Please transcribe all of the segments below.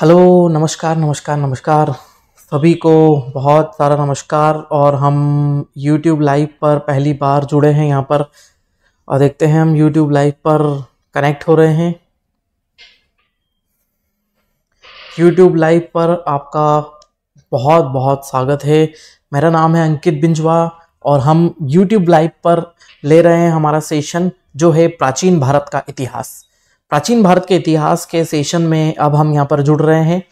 hello नमस्कार नमस्कार नमस्कार सभी को बहुत सारा नमस्कार और हम YouTube लाइव पर पहली बार जुड़े हैं यहाँ पर और देखते हैं हम YouTube लाइव पर कनेक्ट हो रहे हैं YouTube लाइव पर आपका बहुत बहुत स्वागत है मेरा नाम है अंकित बिंजवा और हम YouTube लाइव पर ले रहे हैं हमारा सेशन जो है प्राचीन भारत का इतिहास प्राचीन भारत के इतिहास के सेशन में अब हम यहाँ पर जुड़ रहे हैं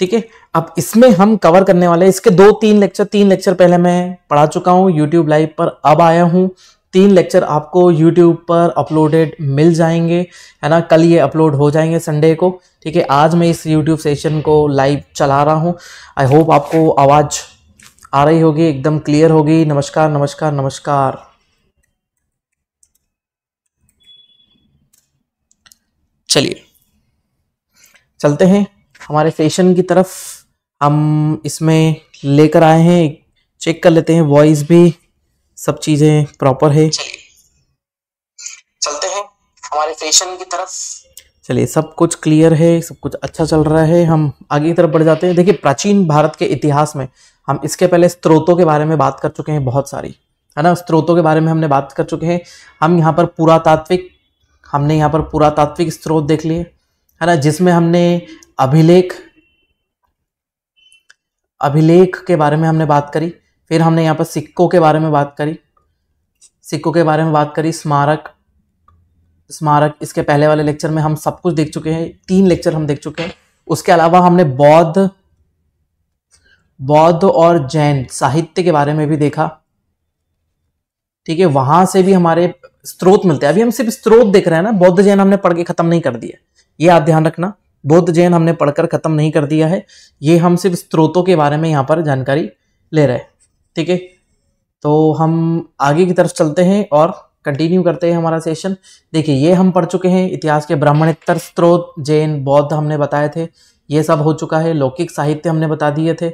ठीक है अब इसमें हम कवर करने वाले इसके दो तीन लेक्चर तीन लेक्चर पहले मैं पढ़ा चुका हूँ यूट्यूब लाइव पर अब आया हूँ तीन लेक्चर आपको यूट्यूब पर अपलोडेड मिल जाएंगे है ना कल ये अपलोड हो जाएंगे संडे को ठीक है आज मैं इस यूट्यूब सेशन को लाइव चला रहा हूँ आई होप आपको आवाज़ आ रही होगी एकदम क्लियर होगी नमस्कार नमस्कार नमस्कार चलिए चलते हैं हमारे फैशन की तरफ हम इसमें लेकर आए हैं चेक कर लेते हैं वॉइस भी सब चीजें प्रॉपर है चलते हैं हमारे फैशन की तरफ चलिए सब कुछ क्लियर है सब कुछ अच्छा चल रहा है हम आगे की तरफ बढ़ जाते हैं देखिए प्राचीन भारत के इतिहास में हम इसके पहले स्त्रोतों के बारे में बात कर चुके हैं बहुत सारी है ना स्त्रोतों के बारे में हमने बात कर चुके हैं हम यहाँ पर पुरातात्विक हमने यहाँ पर पुरातात्विक स्रोत देख लिए है ना जिसमें हमने अभिलेख अभिलेख के बारे में हमने बात करी फिर हमने यहाँ पर सिक्कों के बारे में बात करी सिक्कों के बारे में बात करी स्मारक स्मारक इसके पहले वाले लेक्चर में हम सब कुछ देख चुके हैं तीन लेक्चर हम देख चुके हैं उसके अलावा हमने बौद्ध बौद्ध और जैन साहित्य के बारे में भी देखा ठीक है वहां से भी हमारे स्त्रोत मिलते हैं अभी हम सिर्फ स्त्रोत देख रहे हैं ना बौद्ध जैन हमने पढ़ के खत्म नहीं कर दिया ये आप ध्यान रखना बौद्ध जैन हमने पढ़कर खत्म नहीं कर दिया है ये हम सिर्फ स्त्रोतों के बारे में यहाँ पर जानकारी ले रहे हैं ठीक है तो हम आगे की तरफ चलते हैं और कंटिन्यू करते हैं हमारा सेशन देखिए ये हम पढ़ चुके हैं इतिहास के ब्राह्मणेतर स्त्रोत जैन बौद्ध हमने बताए थे ये सब हो चुका है लौकिक साहित्य हमने बता दिए थे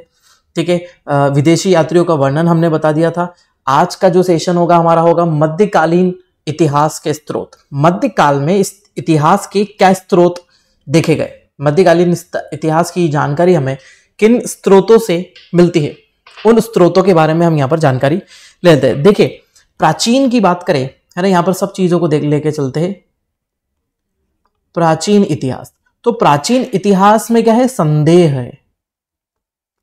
ठीक है विदेशी यात्रियों का वर्णन हमने बता दिया था आज का जो सेशन होगा हमारा होगा मध्यकालीन इतिहास के स्रोत मध्यकाल में इस इतिहास के क्या स्रोत देखे गए मध्यकालीन इतिहास की जानकारी हमें किन स्रोतों से मिलती है उन स्रोतों के बारे में हम यहाँ पर जानकारी लेते हैं देखिए प्राचीन की बात करें है ना यहाँ पर सब चीजों को देख लेके चलते हैं प्राचीन इतिहास तो प्राचीन इतिहास में क्या है संदेह है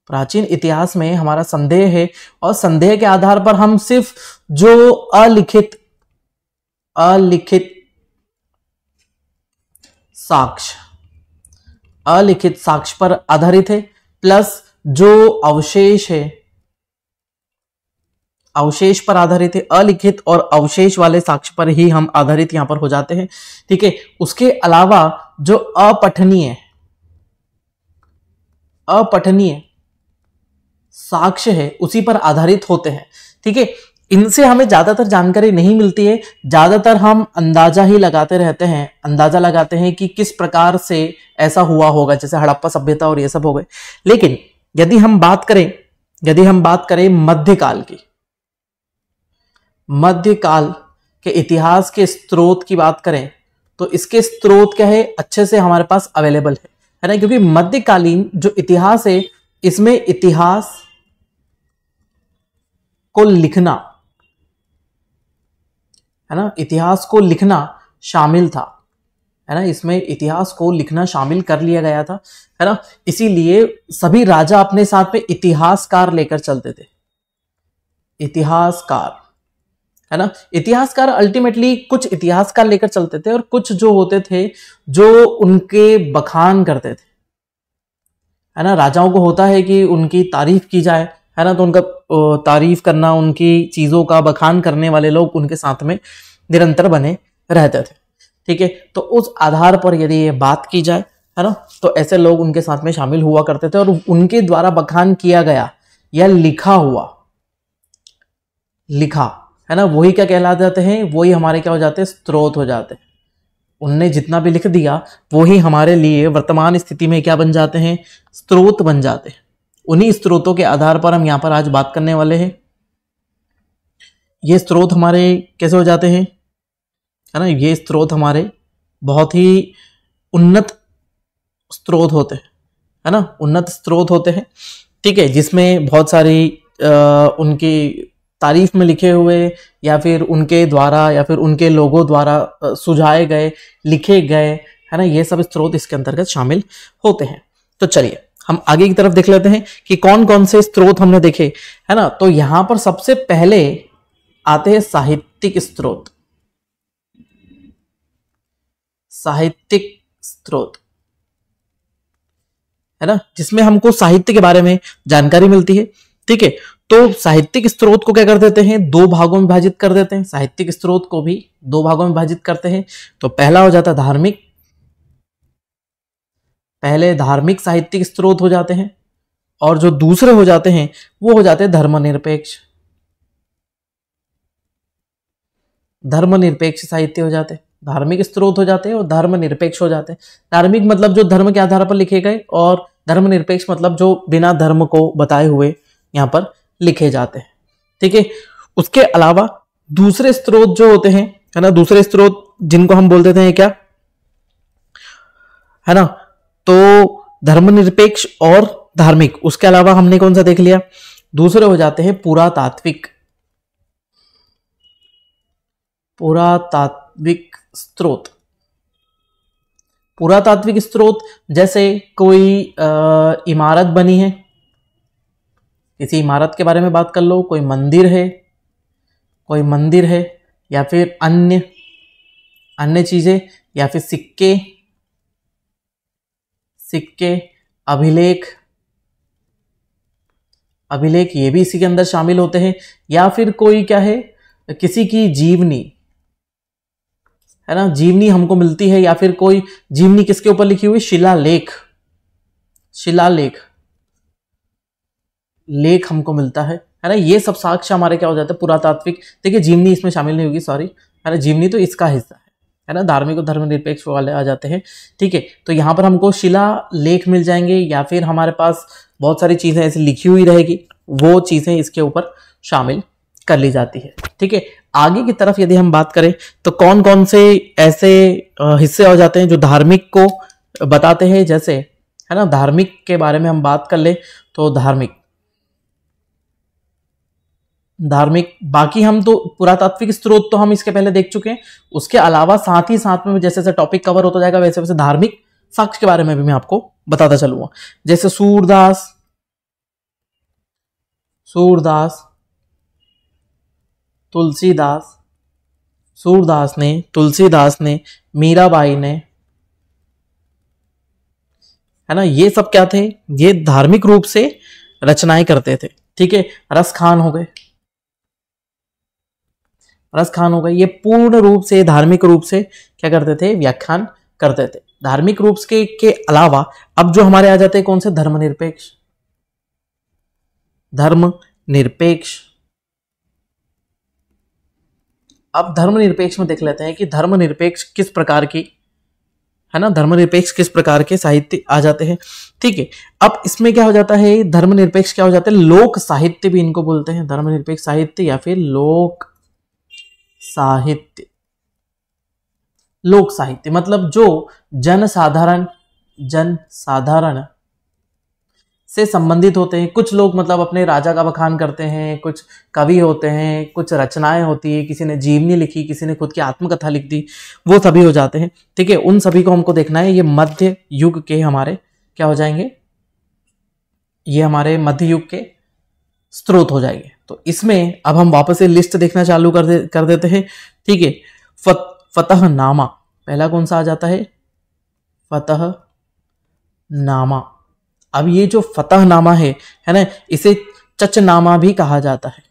प्राचीन इतिहास में हमारा संदेह है और संदेह के आधार पर हम सिर्फ जो अलिखित अलिखित साक्ष अलिखित साक्ष पर आधारित है प्लस जो अवशेष है अवशेष पर आधारित है अलिखित और अवशेष वाले साक्ष पर ही हम आधारित यहां पर हो जाते हैं ठीक है उसके अलावा जो अपठनीय अपठनीय साक्ष्य है उसी पर आधारित होते हैं ठीक है इनसे हमें ज़्यादातर जानकारी नहीं मिलती है ज़्यादातर हम अंदाज़ा ही लगाते रहते हैं अंदाज़ा लगाते हैं कि किस प्रकार से ऐसा हुआ होगा जैसे हड़प्पा सभ्यता और ये सब हो गए लेकिन यदि हम बात करें यदि हम बात करें मध्यकाल की मध्यकाल के इतिहास के स्रोत की बात करें तो इसके स्रोत क्या है अच्छे से हमारे पास अवेलेबल है है ना क्योंकि मध्यकालीन जो इतिहास है इसमें इतिहास को लिखना है ना इतिहास को लिखना शामिल था है ना इसमें इतिहास को लिखना शामिल कर लिया गया था है ना इसीलिए सभी राजा अपने साथ में इतिहासकार लेकर चलते थे इतिहासकार है ना इतिहासकार अल्टीमेटली कुछ इतिहासकार लेकर चलते थे और कुछ जो होते थे जो उनके बखान करते थे है ना राजाओं को होता है कि उनकी तारीफ की जाए है ना तो उनका तारीफ करना उनकी चीज़ों का बखान करने वाले लोग उनके साथ में निरंतर बने रहते थे ठीक है तो उस आधार पर यदि ये बात की जाए है ना तो ऐसे लोग उनके साथ में शामिल हुआ करते थे और उनके द्वारा बखान किया गया या लिखा हुआ लिखा है ना वही क्या कहला जाते हैं वही हमारे क्या हो जाते हैं स्त्रोत हो जाते हैं उनने जितना भी लिख दिया वही हमारे लिए वर्तमान स्थिति में क्या बन जाते हैं स्त्रोत बन जाते हैं उन्हीं स्रोतों के आधार पर हम यहाँ पर आज बात करने वाले हैं ये स्रोत हमारे कैसे हो जाते हैं है ना ये स्रोत हमारे बहुत ही उन्नत स्रोत होते हैं है ना उन्नत स्रोत होते हैं ठीक है जिसमें बहुत सारी आ, उनकी तारीफ में लिखे हुए या फिर उनके द्वारा या फिर उनके लोगों द्वारा सुझाए गए लिखे गए है ना ये सब स्रोत इसके अंतर्गत शामिल होते हैं तो चलिए हम आगे की तरफ देख लेते हैं कि कौन कौन से स्रोत हमने देखे है ना तो यहां पर सबसे पहले आते हैं साहित्यिक स्रोत साहित्यिक स्रोत है ना जिसमें हमको साहित्य के बारे में जानकारी मिलती है ठीक है तो साहित्यिक स्त्रोत को क्या कर देते हैं दो भागों में विभाजित कर देते हैं साहित्यिक स्त्रोत को भी दो भागों में विभाजित करते हैं तो पहला हो जाता है धार्मिक पहले धार्मिक साहित्यिक स्रोत हो जाते हैं और जो दूसरे हो जाते हैं वो हो जाते हैं धर्मनिरपेक्ष धर्मनिरपेक्ष साहित्य हो जाते हैं धार्मिक स्त्रोत हो जाते हैं और धर्मनिरपेक्ष हो जाते हैं धार्मिक मतलब जो धर्म के आधार पर लिखे गए और धर्मनिरपेक्ष मतलब जो बिना धर्म को बताए हुए यहाँ पर लिखे जाते हैं ठीक है उसके अलावा दूसरे स्त्रोत जो होते हैं है ना दूसरे स्त्रोत जिनको हम बोलते थे क्या है ना तो धर्मनिरपेक्ष और धार्मिक उसके अलावा हमने कौन सा देख लिया दूसरे हो जाते हैं पुरातात्विक पुरातात्विक स्त्रोत पुरातात्विक स्त्रोत जैसे कोई आ, इमारत बनी है किसी इमारत के बारे में बात कर लो कोई मंदिर है कोई मंदिर है या फिर अन्य अन्य चीज़ें या फिर सिक्के सिक्के अभिलेख अभिलेख ये भी इसी के अंदर शामिल होते हैं या फिर कोई क्या है किसी की जीवनी है ना जीवनी हमको मिलती है या फिर कोई जीवनी किसके ऊपर लिखी हुई लेख शिला लेख हमको मिलता है है ना ये सब साक्ष्य हमारे क्या हो जाता है पुरातात्विक देखिए जीवनी इसमें शामिल नहीं होगी सॉरी है ना जीवनी तो इसका हिस्सा है है ना धार्मिक और धर्मनिरपेक्ष वाले आ जाते हैं ठीक है तो यहाँ पर हमको शिला लेख मिल जाएंगे या फिर हमारे पास बहुत सारी चीज़ें ऐसी लिखी हुई रहेगी वो चीज़ें इसके ऊपर शामिल कर ली जाती है ठीक है आगे की तरफ यदि हम बात करें तो कौन कौन से ऐसे हिस्से हो जाते हैं जो धार्मिक को बताते हैं जैसे है ना धार्मिक के बारे में हम बात कर लें तो धार्मिक धार्मिक बाकी हम तो पुरातात्विक स्रोत तो हम इसके पहले देख चुके हैं उसके अलावा साथ ही साथ में जैसे जैसे टॉपिक कवर होता जाएगा वैसे वैसे धार्मिक साक्ष्य के बारे में भी मैं आपको बताता चलूंगा जैसे सूरदास सूरदास तुलसीदास सूरदास ने तुलसीदास ने मीराबाई ने है ना ये सब क्या थे ये धार्मिक रूप से रचनाएं करते थे ठीक है रस खान हो गए रस खान हो गए ये पूर्ण रूप से धार्मिक रूप से क्या करते थे व्याख्यान करते थे धार्मिक रूप के, के अलावा अब जो हमारे आ जाते हैं कौन से धर्मनिरपेक्ष धर्म निरपेक्ष अब धर्मनिरपेक्ष में देख लेते हैं कि धर्मनिरपेक्ष किस प्रकार की है ना धर्मनिरपेक्ष किस प्रकार के साहित्य आ जाते हैं ठीक है अब इसमें क्या हो जाता है धर्मनिरपेक्ष क्या हो जाता है लोक साहित्य भी इनको बोलते हैं धर्मनिरपेक्ष साहित्य या फिर लोक साहित्य लोक साहित्य मतलब जो जन साधारण जन साधारण से संबंधित होते हैं कुछ लोग मतलब अपने राजा का बखान करते हैं कुछ कवि होते हैं कुछ रचनाएं होती है किसी ने जीवनी लिखी किसी ने खुद की आत्मकथा लिख दी वो सभी हो जाते हैं ठीक है उन सभी को हमको देखना है ये मध्य युग के हमारे क्या हो जाएंगे ये हमारे मध्य युग के स्रोत हो जाएंगे तो इसमें अब हम वापस से लिस्ट देखना चालू कर दे कर देते हैं ठीक है फत फतह नामा पहला कौन सा आ जाता है फतह नामा अब ये जो फतह नामा है है ना इसे चचनामा भी कहा जाता है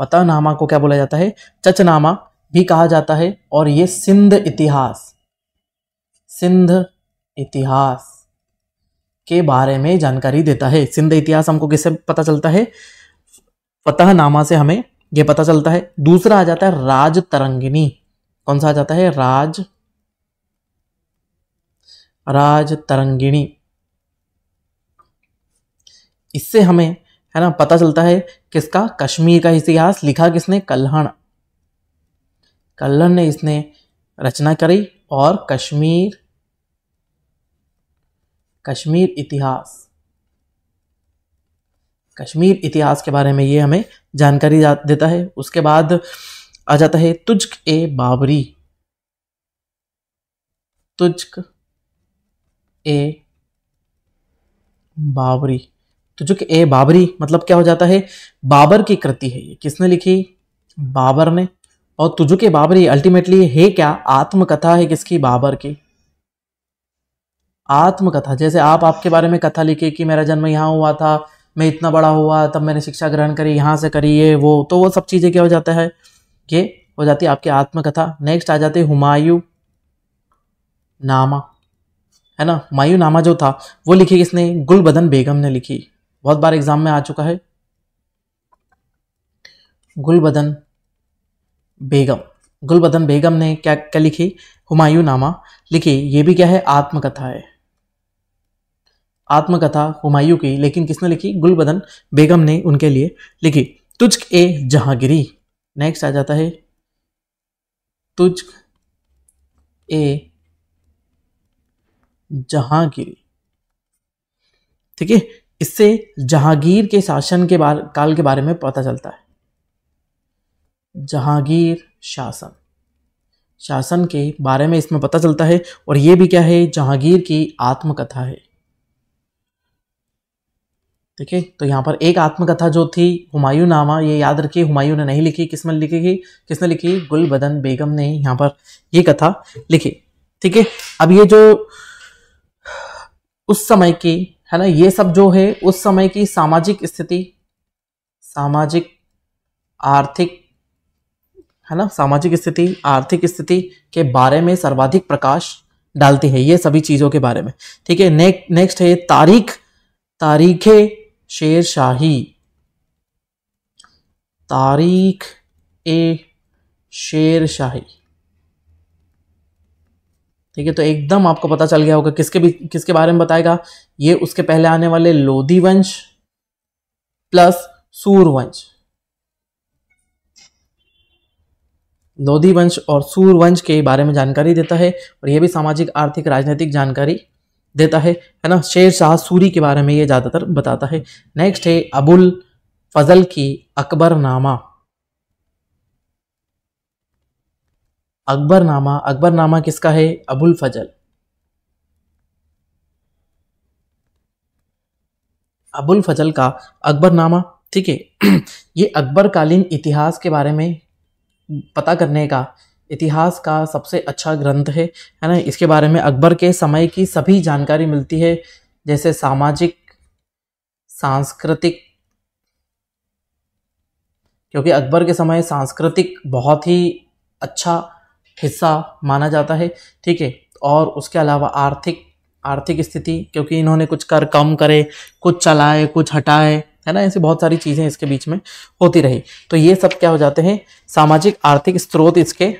फतह नामा को क्या बोला जाता है चचनामा भी कहा जाता है और ये सिंध इतिहास सिंध इतिहास के बारे में जानकारी देता है सिंध इतिहास हमको किससे पता चलता है फतहनामा से हमें यह पता चलता है दूसरा आ जाता है राज तरंगिनी कौन सा आ जाता है राज राज तरंगिणी इससे हमें है ना पता चलता है किसका कश्मीर का इतिहास लिखा किसने कल्हण कल्हण ने इसने रचना करी और कश्मीर कश्मीर इतिहास कश्मीर इतिहास के बारे में ये हमें जानकारी देता है उसके बाद आ जाता है तुझक ए बाबरी तुझक ए बाबरी तुझक ए बाबरी मतलब क्या हो जाता है बाबर की कृति है ये किसने लिखी बाबर ने और तुजुक ए बाबरी अल्टीमेटली है क्या आत्मकथा है किसकी बाबर की आत्मकथा जैसे आप आपके बारे में कथा लिखे कि मेरा जन्म यहाँ हुआ था मैं इतना बड़ा हुआ तब मैंने शिक्षा ग्रहण करी यहाँ से करी ये वो तो वो सब चीज़ें क्या हो जाता है ये हो जाती है आपकी आत्मकथा नेक्स्ट आ जाती है हुमायूं नामा है ना हुमायूं नामा जो था वो लिखी किसने गुलबदन बेगम ने लिखी बहुत बार एग्जाम में आ चुका है गुलबदन बेगम गुलबदन बेगम ने क्या क्या लिखी हुमायूं नामा लिखी ये भी क्या है आत्मकथा है आत्मकथा हुमायूं की लेकिन किसने लिखी गुलबदन बेगम ने उनके लिए लिखी तुझक ए जहांगीरी नेक्स्ट आ जाता है तुझक ए जहांगीरी ठीक है इससे जहांगीर के शासन के बार काल के बारे में पता चलता है जहांगीर शासन शासन के बारे में इसमें पता चलता है और यह भी क्या है जहांगीर की आत्मकथा है ठीक है तो यहाँ पर एक आत्मकथा जो थी हुमायूं नामा ये याद रखिए हुमायूं ने नहीं लिखी किसमें लिखी किसने लिखी गुलबदन बेगम ने यहाँ पर ये कथा लिखी ठीक है अब ये जो उस समय की है ना ये सब जो है उस समय की सामाजिक स्थिति सामाजिक आर्थिक है ना सामाजिक स्थिति आर्थिक स्थिति के बारे में सर्वाधिक प्रकाश डालती है ये सभी चीज़ों के बारे में ठीक है नेक्स्ट है तारीख तारीखें शेर शाही तारीख ए शेर शाही ठीक है तो एकदम आपको पता चल गया होगा किसके भी किसके बारे में बताएगा ये उसके पहले आने वाले लोधी वंश प्लस सूरवंश लोधी वंश और सूरवंश के बारे में जानकारी देता है और यह भी सामाजिक आर्थिक राजनीतिक जानकारी देता है है ना शेर शाह सूरी के बारे में ये ज़्यादातर बताता है नेक्स्ट है अबुल फजल की अकबरनामा अकबरनामा अकबरनामा किसका है अबुल फजल अबुल फजल का अकबरनामा ठीक है ये अकबर कालीन इतिहास के बारे में पता करने का इतिहास का सबसे अच्छा ग्रंथ है है ना इसके बारे में अकबर के समय की सभी जानकारी मिलती है जैसे सामाजिक सांस्कृतिक क्योंकि अकबर के समय सांस्कृतिक बहुत ही अच्छा हिस्सा माना जाता है ठीक है और उसके अलावा आर्थिक आर्थिक स्थिति क्योंकि इन्होंने कुछ कर कम करे कुछ चलाए कुछ हटाए है ना ऐसी बहुत सारी चीज़ें इसके बीच में होती रही तो ये सब क्या हो जाते हैं सामाजिक आर्थिक स्रोत इसके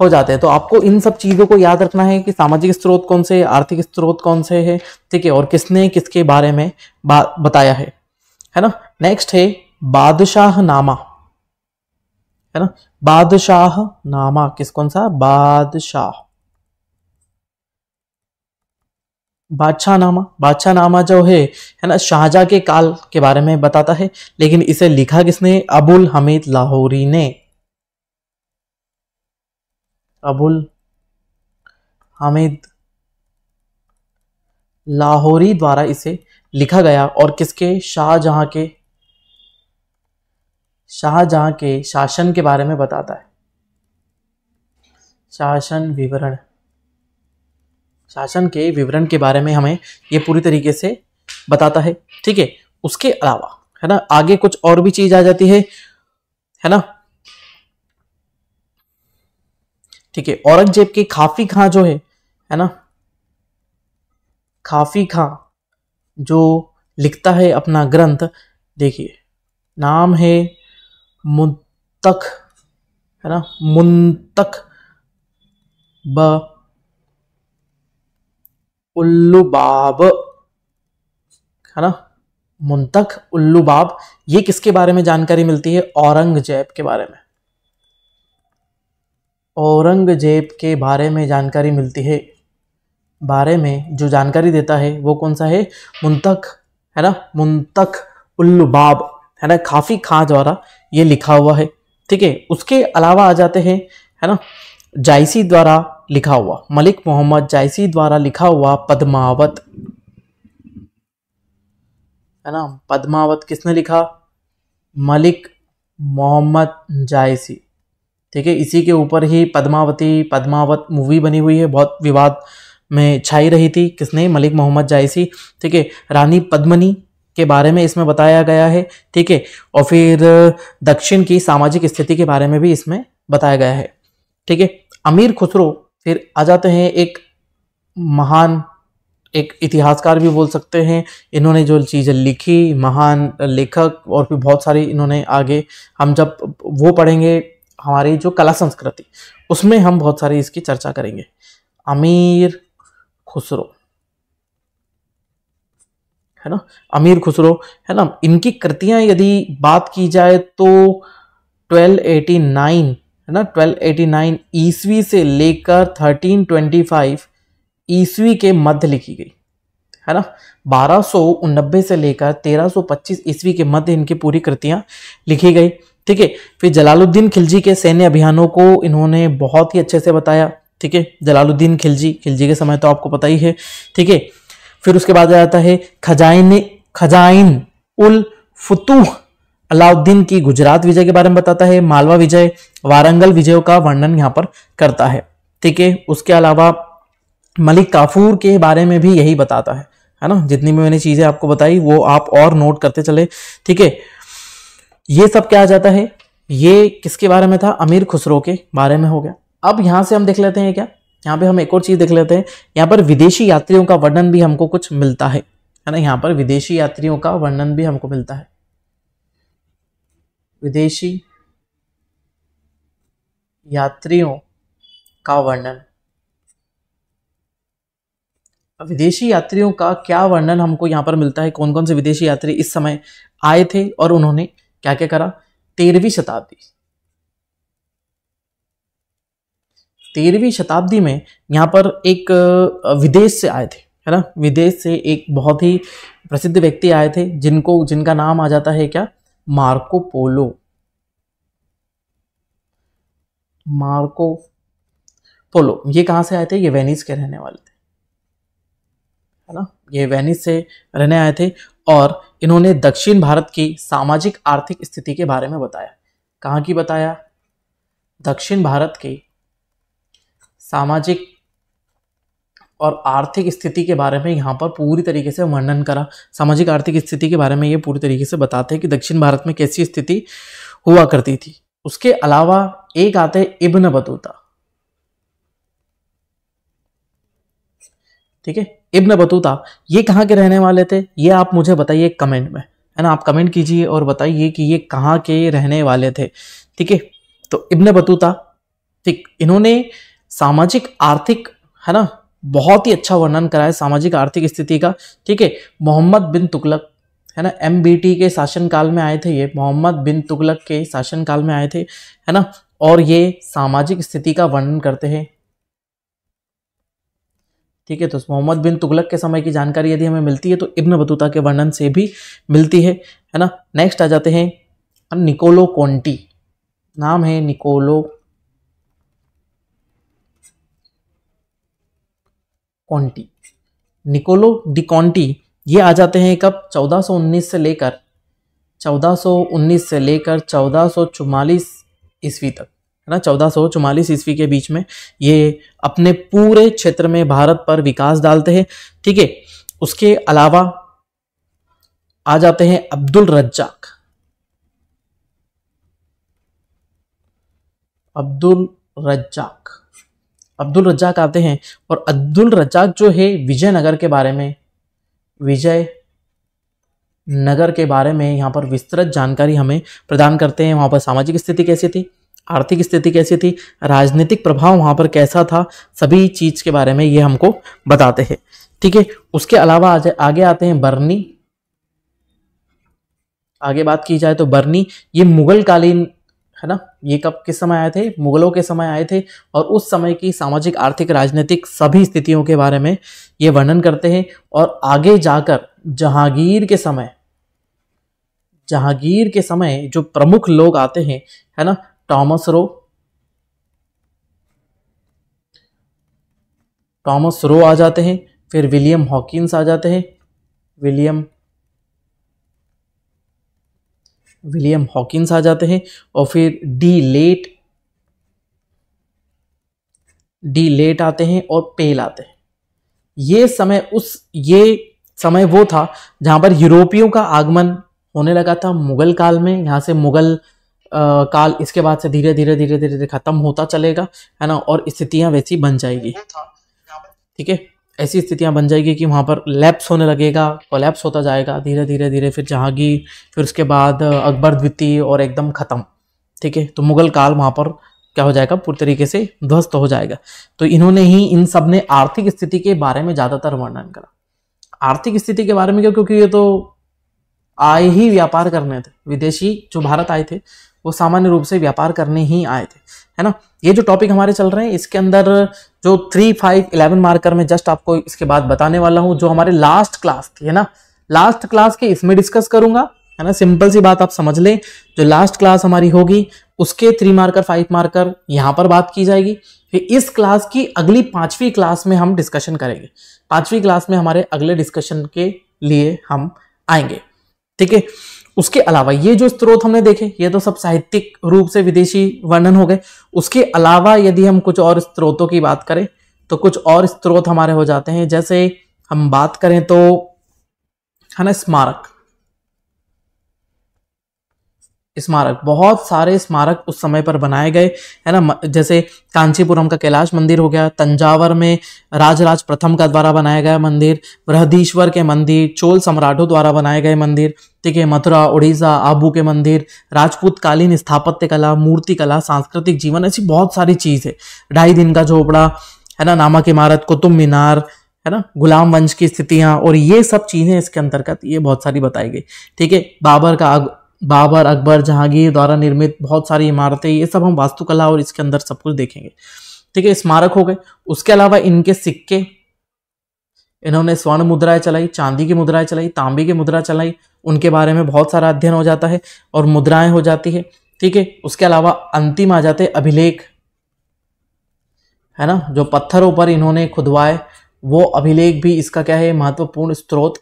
हो जाते हैं तो आपको इन सब चीज़ों को याद रखना है कि सामाजिक स्रोत कौन से आर्थिक स्रोत कौन से है ठीक है और किसने किसके बारे में बा, बताया है है ना नेक्स्ट है बादशाह नामा है ना बादशाह नामा किस कौन सा बादशाह बादशाह नामा बादशाह नामा जो है है ना शाहजहा के काल के बारे में बताता है लेकिन इसे लिखा किसने अबुल हमीद लाहौरी ने अबुल हामिद लाहौरी द्वारा इसे लिखा गया और किसके शाहजहां के शाहजहां के शासन के बारे में बताता है शासन विवरण शासन के विवरण के बारे में हमें ये पूरी तरीके से बताता है ठीक है उसके अलावा है ना आगे कुछ और भी चीज आ जाती है है ना ठीक है औरंगजेब के खाफी खां जो है है ना खाफी खां जो लिखता है अपना ग्रंथ देखिए नाम है मुंतक है ना मुंतक ब बाब है ना मुंतक बाब ये किसके बारे में जानकारी मिलती है औरंगजेब के बारे में औरंगज़ेब के बारे में जानकारी मिलती है बारे में जो जानकारी देता है वो कौन सा है मुंतक है ना मुंतक उल्लुबाब है ना काफ़ी खां द्वारा ये लिखा हुआ है ठीक है उसके अलावा आ जाते हैं है ना जायसी द्वारा लिखा हुआ मलिक मोहम्मद जायसी द्वारा लिखा हुआ पद्मावत है ना पद्मावत किसने लिखा मलिक मोहम्मद जायसी ठीक है इसी के ऊपर ही पद्मावती पद्मावत मूवी बनी हुई है बहुत विवाद में छाई रही थी किसने मलिक मोहम्मद जायसी ठीक है रानी पद्मनी के बारे में इसमें बताया गया है ठीक है और फिर दक्षिण की सामाजिक स्थिति के बारे में भी इसमें बताया गया है ठीक है अमीर खुसरो फिर आ जाते हैं एक महान एक इतिहासकार भी बोल सकते हैं इन्होंने जो चीज़ें लिखी महान लेखक और भी बहुत सारी इन्होंने आगे हम जब वो पढ़ेंगे हमारी जो कला संस्कृति उसमें हम बहुत सारी इसकी चर्चा करेंगे अमीर खुसरो है ना अमीर खुसरो है ना इनकी कृतियां यदि बात की जाए तो 1289 है ना 1289 ईस्वी से लेकर 1325 ईस्वी के मध्य लिखी गई है ना बारह से लेकर 1325 ईस्वी के मध्य इनकी पूरी कृतियां लिखी गई ठीक है फिर जलालुद्दीन खिलजी के सैन्य अभियानों को इन्होंने बहुत ही अच्छे से बताया ठीक है जलालुद्दीन खिलजी खिलजी के समय तो आपको पता ही है ठीक है फिर उसके बाद जाता है खजाइन खजाइन उल फुतूह अलाउद्दीन की गुजरात विजय के बारे में बताता है मालवा विजय वारंगल विजयों का वर्णन यहाँ पर करता है ठीक है उसके अलावा मलिक काफूर के बारे में भी यही बताता है है ना जितनी भी मैंने चीज़ें आपको बताई वो आप और नोट करते चले ठीक है ये सब क्या आ जाता है ये किसके बारे में था अमीर खुसरो के बारे में हो गया अब यहाँ से हम देख लेते हैं क्या यहाँ पे हम एक और चीज़ देख लेते हैं यहाँ पर विदेशी यात्रियों का वर्णन भी हमको कुछ मिलता है है ना यहाँ पर विदेशी यात्रियों का वर्णन भी हमको मिलता है विदेशी यात्रियों का वर्णन विदेशी यात्रियों का क्या वर्णन हमको यहाँ पर मिलता है कौन कौन से विदेशी यात्री इस समय आए थे और उन्होंने क्या क्या करा तेरहवीं शताब्दी तेरहवीं शताब्दी में यहाँ पर एक विदेश से आए थे है ना विदेश से एक बहुत ही प्रसिद्ध व्यक्ति आए थे जिनको जिनका नाम आ जाता है क्या मार्को पोलो मार्को पोलो ये कहाँ से आए थे ये वेनिस के रहने वाले थे है ना ये वेनिस से रहने आए थे और इन्होंने दक्षिण भारत की सामाजिक आर्थिक स्थिति के बारे में बताया कहाँ की बताया दक्षिण भारत की सामाजिक और आर्थिक स्थिति के बारे में यहाँ पर पूरी तरीके से वर्णन करा सामाजिक आर्थिक स्थिति के बारे में ये पूरी तरीके से बताते हैं कि दक्षिण भारत में कैसी स्थिति हुआ करती थी उसके अलावा एक आते इब्न बतूता ठीक है इब्न बतूता ये कहाँ के रहने वाले थे ये आप मुझे बताइए कमेंट में है ना आप कमेंट कीजिए और बताइए कि ये कहाँ के रहने वाले थे ठीक है तो इब्न बतूता ठीक इन्होंने सामाजिक आर्थिक है ना बहुत ही अच्छा वर्णन करा है सामाजिक आर्थिक स्थिति का ठीक है मोहम्मद बिन तुगलक है ना एम के शासनकाल में आए थे ये मोहम्मद बिन तुगलक के शासनकाल में आए थे है ना और ये सामाजिक स्थिति का वर्णन करते हैं ठीक है तो मोहम्मद बिन तुगलक के समय की जानकारी यदि हमें मिलती है तो इब्न बतूता के वर्णन से भी मिलती है है ना नेक्स्ट आ जाते हैं निकोलो कोंटी नाम है Niccolo Conti Niccolo de Conti ये आ जाते हैं कब 1419 से लेकर 1419 से लेकर चौदह सौ ईस्वी तक ना चौदह सौ चौवालीस ईस्वी के बीच में ये अपने पूरे क्षेत्र में भारत पर विकास डालते हैं ठीक है उसके अलावा आ जाते हैं अब्दुल रज्जाक अब्दुल रज्जाक अब्दुल रज्जाक आते हैं और अब्दुल रज्जाक जो है विजयनगर के बारे में विजय नगर के बारे में यहाँ पर विस्तृत जानकारी हमें प्रदान करते हैं वहाँ पर सामाजिक स्थिति कैसी थी आर्थिक स्थिति कैसी थी राजनीतिक प्रभाव वहाँ पर कैसा था सभी चीज़ के बारे में ये हमको बताते हैं ठीक है उसके अलावा आज आगे आते हैं बर्नी आगे बात की जाए तो बर्नी ये मुगल कालीन है ना ये कब किस समय आए थे मुगलों के समय आए थे और उस समय की सामाजिक आर्थिक राजनीतिक सभी स्थितियों के बारे में ये वर्णन करते हैं और आगे जाकर जहांगीर के समय जहांगीर के समय जो प्रमुख लोग आते हैं है ना टॉमस रो टॉमस रो आ जाते हैं फिर विलियम हॉकिंस आ जाते हैं विलियम विलियम हॉकिंस आ जाते हैं और फिर डी लेट डी लेट आते हैं और पेल आते हैं ये समय उस ये समय वो था जहां पर यूरोपियों का आगमन होने लगा था मुगल काल में यहां से मुगल काल इसके बाद से धीरे धीरे धीरे धीरे धीरे खत्म होता चलेगा है ना और स्थितियाँ वैसी बन जाएगी ठीक है ऐसी स्थितियाँ बन जाएगी कि वहाँ पर लैप्स होने लगेगा कोलैप्स होता जाएगा धीरे धीरे धीरे फिर जहाँगी फिर उसके बाद अकबर द्वितीय और एकदम ख़त्म ठीक है तो मुगल काल वहाँ पर क्या हो जाएगा पूरी तरीके से ध्वस्त हो जाएगा तो इन्होंने ही इन सब ने आर्थिक स्थिति के बारे में ज़्यादातर वर्णन करा आर्थिक स्थिति के बारे में क्यों क्योंकि ये तो आए ही व्यापार करने थे विदेशी जो भारत आए थे वो सामान्य रूप से व्यापार करने ही आए थे है ना ये जो टॉपिक हमारे चल रहे हैं इसके अंदर जो थ्री फाइव इलेवन मार्कर में जस्ट आपको इसके बाद बताने वाला हूँ जो हमारे लास्ट क्लास थी है ना लास्ट क्लास के इसमें डिस्कस करूंगा है ना सिंपल सी बात आप समझ लें जो लास्ट क्लास हमारी होगी उसके थ्री मार्कर फाइव मार्कर यहाँ पर बात की जाएगी फिर इस क्लास की अगली पांचवी क्लास में हम डिस्कशन करेंगे पांचवी क्लास में हमारे अगले डिस्कशन के लिए हम आएंगे ठीक है उसके अलावा ये जो स्त्रोत हमने देखे ये तो सब साहित्यिक रूप से विदेशी वर्णन हो गए उसके अलावा यदि हम कुछ और स्त्रोतों की बात करें तो कुछ और स्त्रोत हमारे हो जाते हैं जैसे हम बात करें तो है ना स्मारक स्मारक बहुत सारे स्मारक उस समय पर बनाए गए है ना जैसे कांचीपुरम का कैलाश मंदिर हो गया तंजावर में राजराज प्रथम का द्वारा बनाया गया मंदिर बृहदीश्वर के मंदिर चोल सम्राटों द्वारा बनाए गए मंदिर ठीक है मथुरा उड़ीसा आबू के मंदिर राजपूत कालीन स्थापत्य कला मूर्ति कला सांस्कृतिक जीवन ऐसी बहुत सारी चीज़ है ढाई दिन का झोपड़ा है ना नामक इमारत कुतुब मीनार है ना गुलाम वंश की स्थितियां और ये सब चीज़ें इसके अंतर्गत ये बहुत सारी बताई गई ठीक है बाबर का बाबर अकबर जहांगीर द्वारा निर्मित बहुत सारी इमारतें ये सब हम वास्तुकला और इसके अंदर सब कुछ देखेंगे ठीक है स्मारक हो गए उसके अलावा इनके सिक्के इन्होंने स्वर्ण मुद्राएं चलाई चांदी की मुद्राएं चलाई तांबे की मुद्रा चलाई उनके बारे में बहुत सारा अध्ययन हो जाता है और मुद्राएं हो जाती है ठीक है उसके अलावा अंतिम आ जाते अभिलेख है ना जो पत्थरों पर इन्होंने खुदवाए वो अभिलेख भी इसका क्या है महत्वपूर्ण स्रोत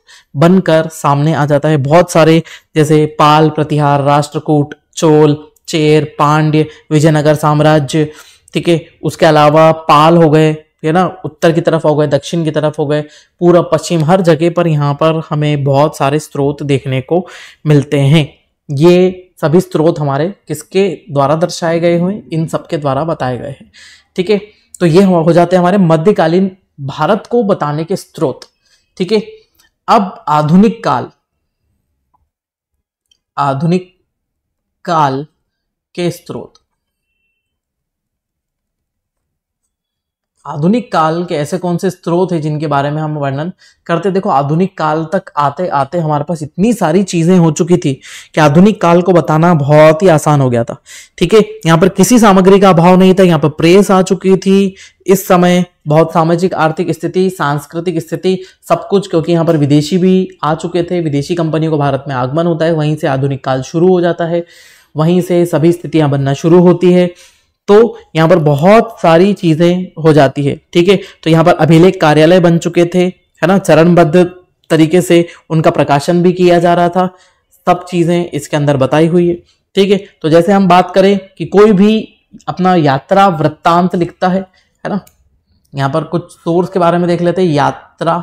बनकर सामने आ जाता है बहुत सारे जैसे पाल प्रतिहार राष्ट्रकूट चोल चेर पांड्य विजयनगर साम्राज्य ठीक है उसके अलावा पाल हो गए है ना उत्तर की तरफ हो गए दक्षिण की तरफ हो गए पूरा पश्चिम हर जगह पर यहाँ पर हमें बहुत सारे स्रोत देखने को मिलते हैं ये सभी स्रोत हमारे किसके द्वारा दर्शाए गए हुए इन सबके द्वारा बताए गए हैं ठीक है तो ये हो जाते हैं हमारे मध्यकालीन भारत को बताने के स्रोत ठीक है अब आधुनिक काल आधुनिक काल के स्रोत आधुनिक काल के ऐसे कौन से स्रोत हैं जिनके बारे में हम वर्णन करते देखो आधुनिक काल तक आते आते हमारे पास इतनी सारी चीज़ें हो चुकी थी कि आधुनिक काल को बताना बहुत ही आसान हो गया था ठीक है यहाँ पर किसी सामग्री का अभाव नहीं था यहाँ पर प्रेस आ चुकी थी इस समय बहुत सामाजिक आर्थिक स्थिति सांस्कृतिक स्थिति सब कुछ क्योंकि यहाँ पर विदेशी भी आ चुके थे विदेशी कंपनियों को भारत में आगमन होता है वहीं से आधुनिक काल शुरू हो जाता है वहीं से सभी स्थितियाँ बनना शुरू होती है तो यहाँ पर बहुत सारी चीजें हो जाती है ठीक है तो यहाँ पर अभिलेख कार्यालय बन चुके थे है ना चरणबद्ध तरीके से उनका प्रकाशन भी किया जा रहा था सब चीजें इसके अंदर बताई हुई है ठीक है तो जैसे हम बात करें कि कोई भी अपना यात्रा वृत्तांत लिखता है है ना यहाँ पर कुछ सोर्स के बारे में देख लेते हैं यात्रा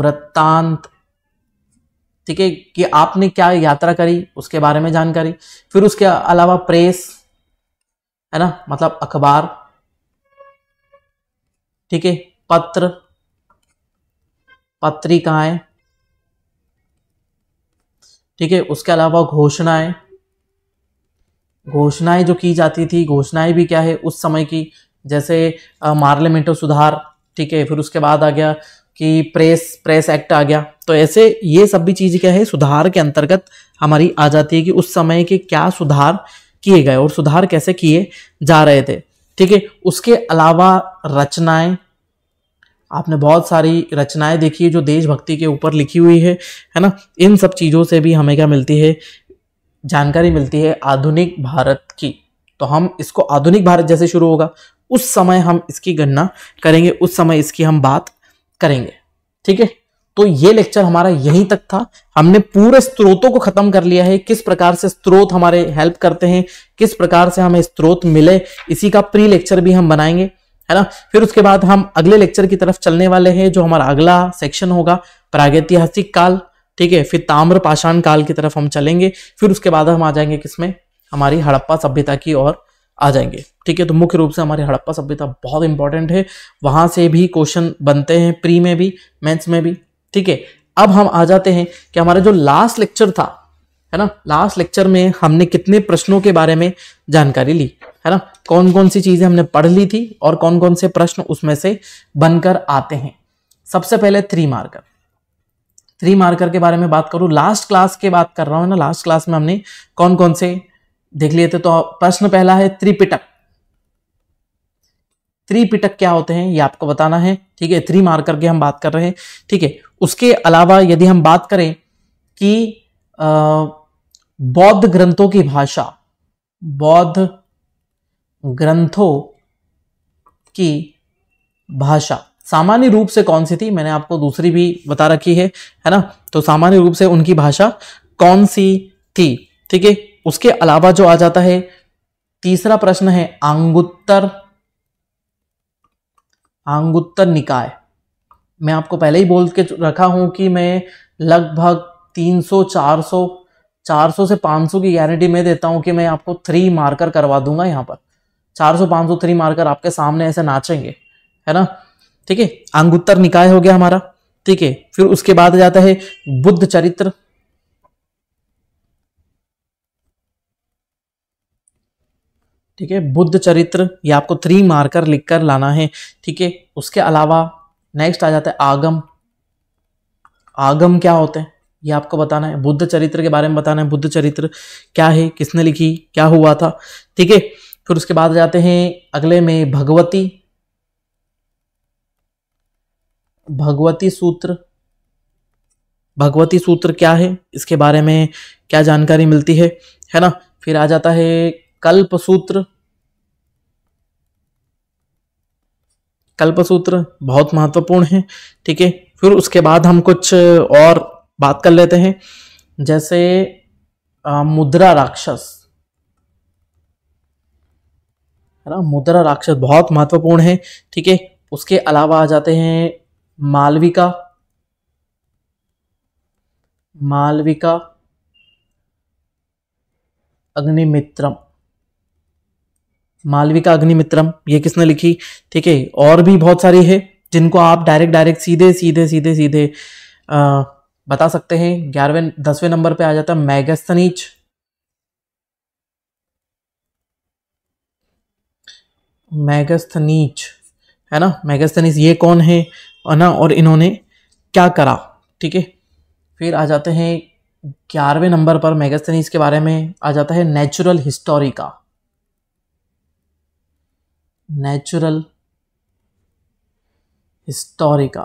वृत्तांत ठीक है कि आपने क्या यात्रा करी उसके बारे में जानकारी फिर उसके अलावा प्रेस है ना मतलब अखबार ठीक है पत्र पत्रिकाएं ठीक है उसके अलावा घोषणाएं घोषणाएं जो की जाती थी घोषणाएं भी क्या है उस समय की जैसे मार्लियामेंटो सुधार ठीक है फिर उसके बाद आ गया कि प्रेस प्रेस एक्ट आ गया तो ऐसे ये सब भी चीज़ क्या है सुधार के अंतर्गत हमारी आ जाती है कि उस समय के क्या सुधार किए गए और सुधार कैसे किए जा रहे थे ठीक है उसके अलावा रचनाएं आपने बहुत सारी रचनाएं देखी है जो देशभक्ति के ऊपर लिखी हुई है है ना इन सब चीज़ों से भी हमें क्या मिलती है जानकारी मिलती है आधुनिक भारत की तो हम इसको आधुनिक भारत जैसे शुरू होगा उस समय हम इसकी गणना करेंगे उस समय इसकी हम बात करेंगे ठीक है तो ये लेक्चर हमारा यहीं तक था हमने पूरे स्त्रोतों को खत्म कर लिया है किस प्रकार से स्त्रोत हमारे हेल्प करते हैं किस प्रकार से हमें स्त्रोत मिले इसी का प्री लेक्चर भी हम बनाएंगे है ना फिर उसके बाद हम अगले लेक्चर की तरफ चलने वाले हैं जो हमारा अगला सेक्शन होगा प्रागैतिहासिक काल ठीक है फिर ताम्र पाषाण काल की तरफ हम चलेंगे फिर उसके बाद हम आ जाएंगे किसमें हमारी हड़प्पा सभ्यता की ओर आ जाएंगे ठीक है तो मुख्य रूप से हमारी हड़प्पा सभ्यता बहुत इंपॉर्टेंट है वहां से भी क्वेश्चन बनते हैं प्री में भी मेंस में भी ठीक है अब हम आ जाते हैं कि हमारा जो लास्ट लेक्चर था है ना लास्ट लेक्चर में हमने कितने प्रश्नों के बारे में जानकारी ली है ना कौन कौन सी चीजें हमने पढ़ ली थी और कौन कौन से प्रश्न उसमें से बनकर आते हैं सबसे पहले थ्री मार्कर थ्री मार्कर के बारे में बात करूं लास्ट क्लास के बात कर रहा हूं ना लास्ट क्लास में हमने कौन कौन से देख लिए थे तो प्रश्न पहला है त्रिपिटक थ्री पिटक क्या होते हैं ये आपको बताना है ठीक है थ्री मार करके हम बात कर रहे हैं ठीक है उसके अलावा यदि हम बात करें कि बौद्ध ग्रंथों की भाषा बौद्ध ग्रंथों की भाषा सामान्य रूप से कौन सी थी मैंने आपको दूसरी भी बता रखी है है ना तो सामान्य रूप से उनकी भाषा कौन सी थी ठीक है उसके अलावा जो आ जाता है तीसरा प्रश्न है आंगुत्तर आंगुत्तर निकाय मैं आपको पहले ही बोल के रखा हूँ कि मैं लगभग 300 400 400 से 500 की गारंटी मैं देता हूँ कि मैं आपको थ्री मार्कर करवा दूंगा यहाँ पर 400 500 थ्री मार्कर आपके सामने ऐसे नाचेंगे है ना ठीक है आंगुत्तर निकाय हो गया हमारा ठीक है फिर उसके बाद जाता है बुद्ध चरित्र ठीक है बुद्ध चरित्र ये आपको थ्री मार्कर लिख कर लाना है ठीक है उसके अलावा नेक्स्ट आ जाता है आगम आगम क्या होते हैं ये आपको बताना है बुद्ध चरित्र के बारे में बताना है बुद्ध चरित्र क्या है किसने लिखी क्या हुआ था ठीक है फिर उसके बाद जाते हैं अगले में भगवती भगवती सूत्र भगवती सूत्र क्या है इसके बारे में क्या जानकारी मिलती है है ना फिर आ जाता है कल्पसूत्र कल्पसूत्र बहुत महत्वपूर्ण है ठीक है फिर उसके बाद हम कुछ और बात कर लेते हैं जैसे आ, मुद्रा राक्षस है ना मुद्रा राक्षस बहुत महत्वपूर्ण है ठीक है उसके अलावा आ जाते हैं मालविका मालविका अग्निमित्रम मालविका अग्निमित्रम ये किसने लिखी ठीक है और भी बहुत सारी है जिनको आप डायरेक्ट डायरेक्ट सीधे सीधे सीधे सीधे आ, बता सकते हैं ग्यारहवें दसवें नंबर पे आ जाता है मैगस्तनीच मैगस्थनीच है ना मैगस्थनीच ये कौन है है ना और इन्होंने क्या करा ठीक है फिर आ जाते हैं ग्यारहवें नंबर पर मैगस्तनीज के बारे में आ जाता है नेचुरल हिस्टोरी का नेचुरल हिस्टोरिका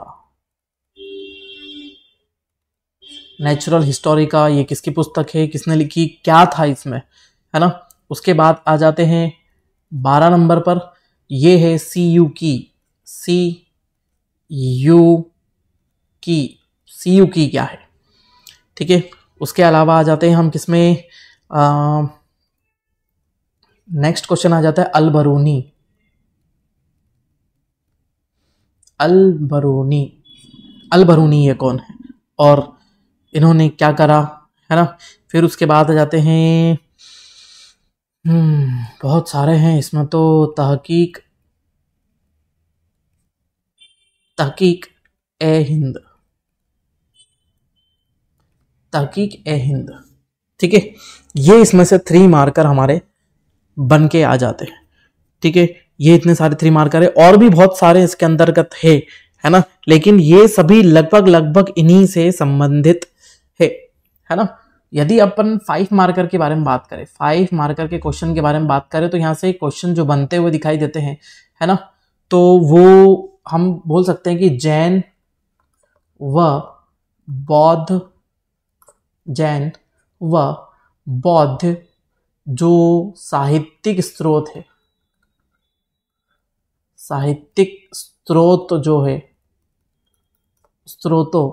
नेचुरल हिस्टोरिका ये किसकी पुस्तक है किसने लिखी क्या था इसमें है ना उसके बाद आ जाते हैं बारह नंबर पर ये है सी यू की सी यू की सी यू की क्या है ठीक है उसके अलावा आ जाते हैं हम किसमें नेक्स्ट क्वेश्चन आ जाता है अलबरूनी अलबरूनी अलबरूनी ये कौन है और इन्होंने क्या करा है ना फिर उसके बाद आ जाते हैं हम्म, बहुत सारे हैं इसमें तो तहकीक तहकीक ए हिंद तहकीक ए हिंद ठीक है ये इसमें से थ्री मार्कर हमारे बन के आ जाते हैं ठीक है ये इतने सारे थ्री मार्कर है और भी बहुत सारे इसके अंतर्गत है है ना लेकिन ये सभी लगभग लगभग इन्हीं से संबंधित है है ना यदि अपन फाइव मार्कर के बारे में बात करें फाइव मार्कर के क्वेश्चन के बारे में बात करें तो यहाँ से क्वेश्चन जो बनते हुए दिखाई देते हैं है ना तो वो हम बोल सकते हैं कि जैन व बौद्ध जैन व बौद्ध जो साहित्यिक स्रोत है साहित्यिक स्रोत जो है स्रोतों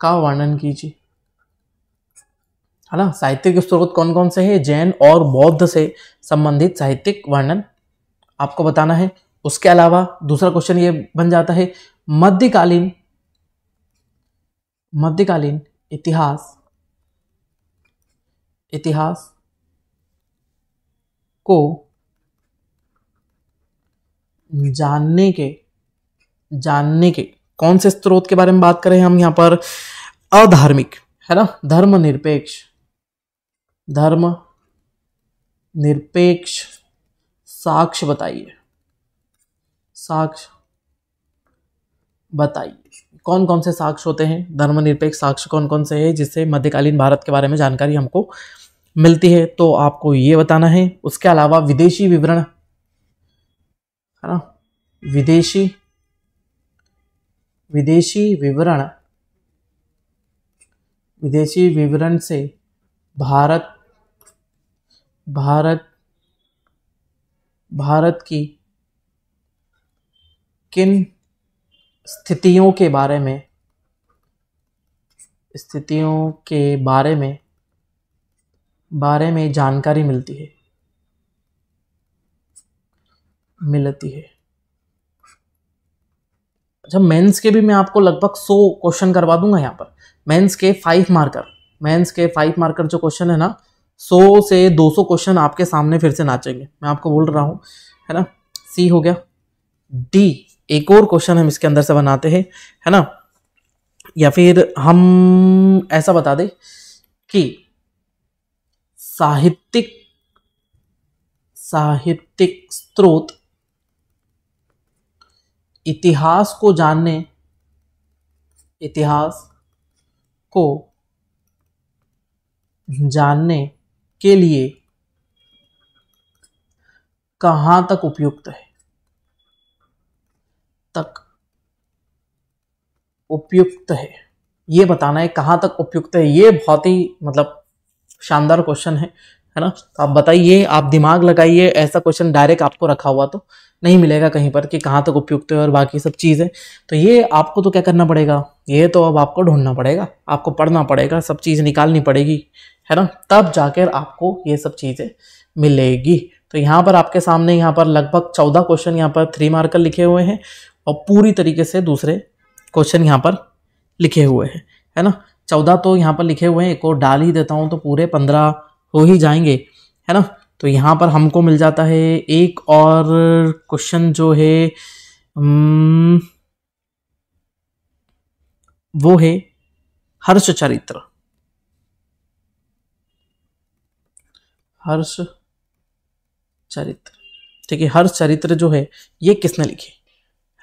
का वर्णन कीजिए है ना साहित्यिक स्रोत कौन कौन से हैं जैन और बौद्ध से संबंधित साहित्यिक वर्णन आपको बताना है उसके अलावा दूसरा क्वेश्चन ये बन जाता है मध्यकालीन मध्यकालीन इतिहास इतिहास को जानने के जानने के कौन से स्त्रोत के बारे में बात करें हम यहाँ पर अधार्मिक है ना धर्म निरपेक्ष धर्म निरपेक्ष साक्ष बताइए साक्ष बताइए कौन कौन से साक्ष होते हैं धर्मनिरपेक्ष साक्ष कौन कौन से हैं जिससे मध्यकालीन भारत के बारे में जानकारी हमको मिलती है तो आपको ये बताना है उसके अलावा विदेशी विवरण है ना विदेशी विदेशी विवरण विदेशी विवरण से भारत भारत भारत की किन स्थितियों के बारे में स्थितियों के बारे में बारे में जानकारी मिलती है मिलती है अच्छा मेंस के भी मैं आपको लगभग सौ क्वेश्चन करवा दूंगा यहाँ पर मेंस के फाइव मार्कर मेंस के फाइव मार्कर जो क्वेश्चन है ना सौ से दो सौ क्वेश्चन आपके सामने फिर से नाचेंगे मैं आपको बोल रहा हूँ है ना सी हो गया डी एक और क्वेश्चन हम इसके अंदर से बनाते हैं है ना या फिर हम ऐसा बता दें कि साहित्यिक साहित्यिक स्रोत इतिहास को जानने इतिहास को जानने के लिए कहाँ तक उपयुक्त है तक उपयुक्त है ये बताना है कहाँ तक उपयुक्त है ये बहुत ही मतलब शानदार क्वेश्चन है है ना आप बताइए आप दिमाग लगाइए ऐसा क्वेश्चन डायरेक्ट आपको रखा हुआ तो नहीं मिलेगा कहीं पर कि कहाँ तक उपयुक्त है और बाकी सब चीज़ें तो ये आपको तो क्या करना पड़ेगा ये तो अब आपको ढूंढना पड़ेगा आपको पढ़ना पड़ेगा सब चीज़ निकालनी पड़ेगी है ना तब जाकर आपको ये सब चीज़ें मिलेगी तो यहाँ पर आपके सामने यहाँ पर लगभग चौदह क्वेश्चन यहाँ पर थ्री मार्कर लिखे हुए हैं और पूरी तरीके से दूसरे क्वेश्चन यहाँ पर लिखे हुए हैं है ना चौदह तो यहाँ पर लिखे हुए हैं एक और डाल ही देता हूँ तो पूरे पंद्रह हो ही जाएंगे है ना तो यहाँ पर हमको मिल जाता है एक और क्वेश्चन जो है वो है हर्ष चरित्र हर्ष चरित्र ठीक है हर्ष चरित्र जो है ये किसने लिखे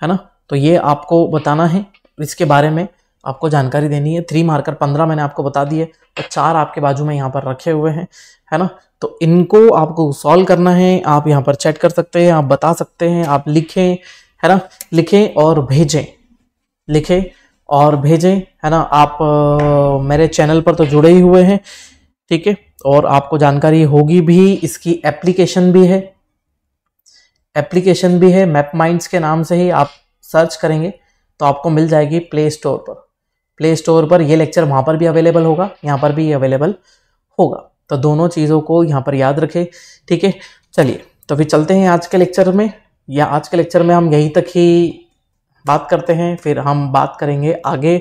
है ना तो ये आपको बताना है इसके बारे में आपको जानकारी देनी है थ्री मार्कर पंद्रह मैंने आपको बता दिए और तो चार आपके बाजू में यहाँ पर रखे हुए हैं है ना तो इनको आपको सॉल्व करना है आप यहाँ पर चैट कर सकते हैं आप बता सकते हैं आप लिखें है ना लिखें और भेजें लिखें और भेजें है ना आप आ, मेरे चैनल पर तो जुड़े ही हुए हैं ठीक है और आपको जानकारी होगी भी इसकी एप्लीकेशन भी है एप्लीकेशन भी है मैप माइंड्स के नाम से ही आप सर्च करेंगे तो आपको मिल जाएगी प्ले स्टोर पर प्ले स्टोर पर ये लेक्चर वहाँ पर भी अवेलेबल होगा यहाँ पर भी अवेलेबल होगा तो दोनों चीज़ों को यहाँ पर याद रखें ठीक है चलिए तो फिर चलते हैं आज के लेक्चर में या आज के लेक्चर में हम यहीं तक ही बात करते हैं फिर हम बात करेंगे आगे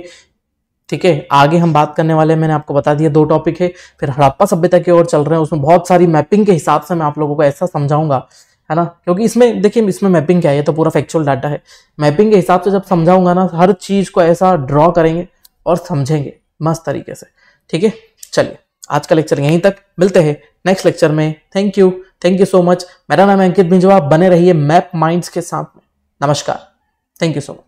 ठीक है आगे हम बात करने वाले मैंने आपको बता दिया दो टॉपिक है फिर हड़प्पा सभ्यता की ओर चल रहे हैं उसमें बहुत सारी मैपिंग के हिसाब से मैं आप लोगों को ऐसा समझाऊंगा है ना क्योंकि इसमें देखिए इसमें मैपिंग क्या है तो पूरा फैक्चुअल डाटा है मैपिंग के हिसाब से जब समझाऊंगा ना हर चीज़ को ऐसा ड्रॉ करेंगे और समझेंगे मस्त तरीके से ठीक है चलिए आज का लेक्चर यहीं तक मिलते हैं नेक्स्ट लेक्चर में thank you thank you so much मेरा नाम अंकित मिंजवा बने रहिए मैप माइंड्स के साथ में नमस्कार थैंक यू सो मच